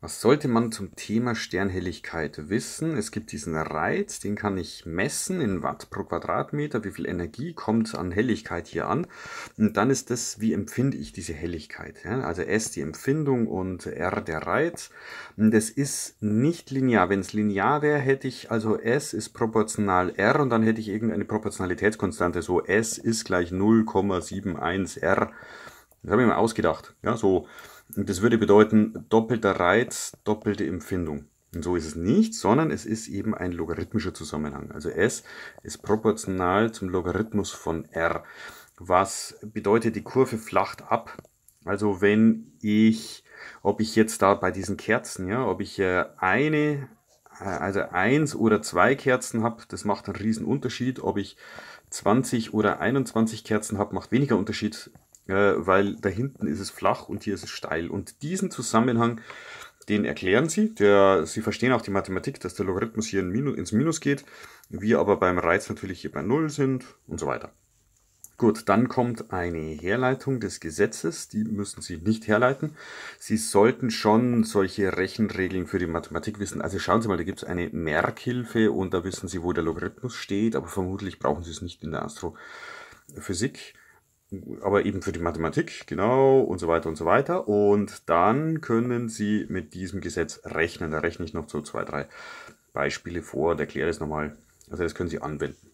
Was sollte man zum Thema Sternhelligkeit wissen? Es gibt diesen Reiz, den kann ich messen in Watt pro Quadratmeter, wie viel Energie kommt an Helligkeit hier an. Und dann ist das, wie empfinde ich diese Helligkeit. Ja? Also S die Empfindung und R der Reiz. Das ist nicht linear. Wenn es linear wäre, hätte ich also S ist proportional R und dann hätte ich irgendeine Proportionalitätskonstante. So S ist gleich 0,71 R. Das habe ich mir ausgedacht. Ja, so und das würde bedeuten, doppelter Reiz, doppelte Empfindung. Und so ist es nicht, sondern es ist eben ein logarithmischer Zusammenhang. Also S ist proportional zum Logarithmus von R. Was bedeutet, die Kurve flacht ab. Also wenn ich, ob ich jetzt da bei diesen Kerzen, ja, ob ich äh, eine, äh, also eins oder zwei Kerzen habe, das macht einen riesen Unterschied. Ob ich 20 oder 21 Kerzen habe, macht weniger Unterschied. Äh, weil da hinten ist es flach und hier ist es steil. Und diesen Zusammenhang, den erklären sie. Der, sie verstehen auch die Mathematik, dass der Logarithmus hier in Minus, ins Minus geht, wir aber beim Reiz natürlich hier bei 0 sind und so weiter. Gut, dann kommt eine Herleitung des Gesetzes. Die müssen Sie nicht herleiten. Sie sollten schon solche Rechenregeln für die Mathematik wissen. Also schauen Sie mal, da gibt es eine Merkhilfe und da wissen Sie, wo der Logarithmus steht, aber vermutlich brauchen Sie es nicht in der Astrophysik aber eben für die Mathematik, genau, und so weiter und so weiter. Und dann können Sie mit diesem Gesetz rechnen. Da rechne ich noch so zwei, drei Beispiele vor und erkläre es nochmal. Also das können Sie anwenden.